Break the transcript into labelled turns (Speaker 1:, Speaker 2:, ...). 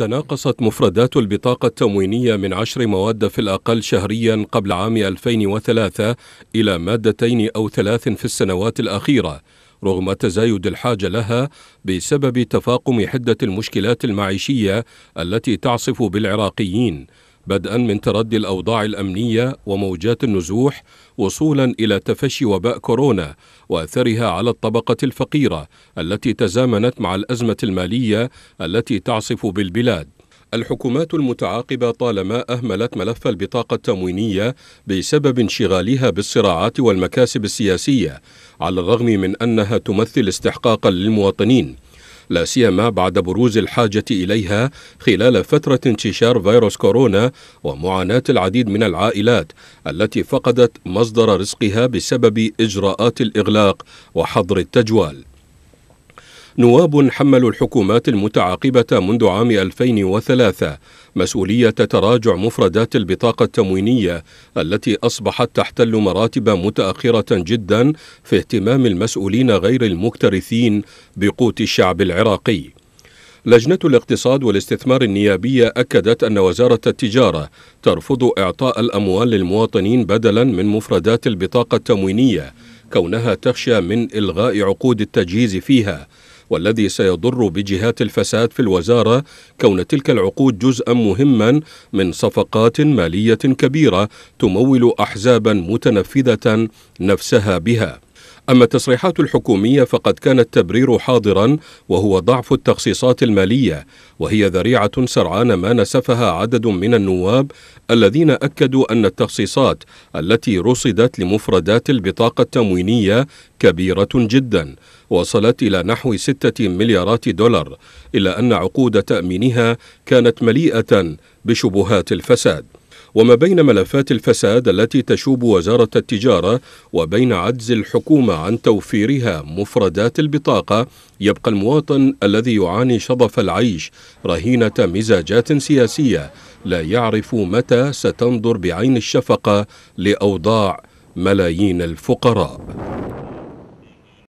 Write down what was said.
Speaker 1: تناقصت مفردات البطاقة التموينية من عشر مواد في الأقل شهريا قبل عام 2003 إلى مادتين أو ثلاث في السنوات الأخيرة رغم تزايد الحاجة لها بسبب تفاقم حدة المشكلات المعيشية التي تعصف بالعراقيين بدءا من تردي الأوضاع الأمنية وموجات النزوح وصولا إلى تفشي وباء كورونا وأثرها على الطبقة الفقيرة التي تزامنت مع الأزمة المالية التي تعصف بالبلاد الحكومات المتعاقبة طالما أهملت ملف البطاقة التموينية بسبب انشغالها بالصراعات والمكاسب السياسية على الرغم من أنها تمثل استحقاقا للمواطنين لا سيما بعد بروز الحاجة إليها خلال فترة انتشار فيروس كورونا ومعاناة العديد من العائلات التي فقدت مصدر رزقها بسبب إجراءات الإغلاق وحظر التجوال نواب حملوا الحكومات المتعاقبة منذ عام 2003 مسؤولية تراجع مفردات البطاقة التموينية التي أصبحت تحتل مراتب متأخرة جدا في اهتمام المسؤولين غير المكترثين بقوت الشعب العراقي. لجنة الاقتصاد والاستثمار النيابية أكدت أن وزارة التجارة ترفض إعطاء الأموال للمواطنين بدلا من مفردات البطاقة التموينية كونها تخشى من إلغاء عقود التجهيز فيها والذي سيضر بجهات الفساد في الوزارة كون تلك العقود جزءا مهما من صفقات مالية كبيرة تمول أحزابا متنفذة نفسها بها أما التصريحات الحكومية فقد كان التبرير حاضرا وهو ضعف التخصيصات المالية وهي ذريعة سرعان ما نسفها عدد من النواب الذين أكدوا أن التخصيصات التي رصدت لمفردات البطاقة التموينية كبيرة جدا وصلت إلى نحو ستة مليارات دولار إلا أن عقود تأمينها كانت مليئة بشبهات الفساد وما بين ملفات الفساد التي تشوب وزارة التجارة وبين عجز الحكومة عن توفيرها مفردات البطاقة يبقى المواطن الذي يعاني شظف العيش رهينة مزاجات سياسية لا يعرف متى ستنظر بعين الشفقة لأوضاع ملايين الفقراء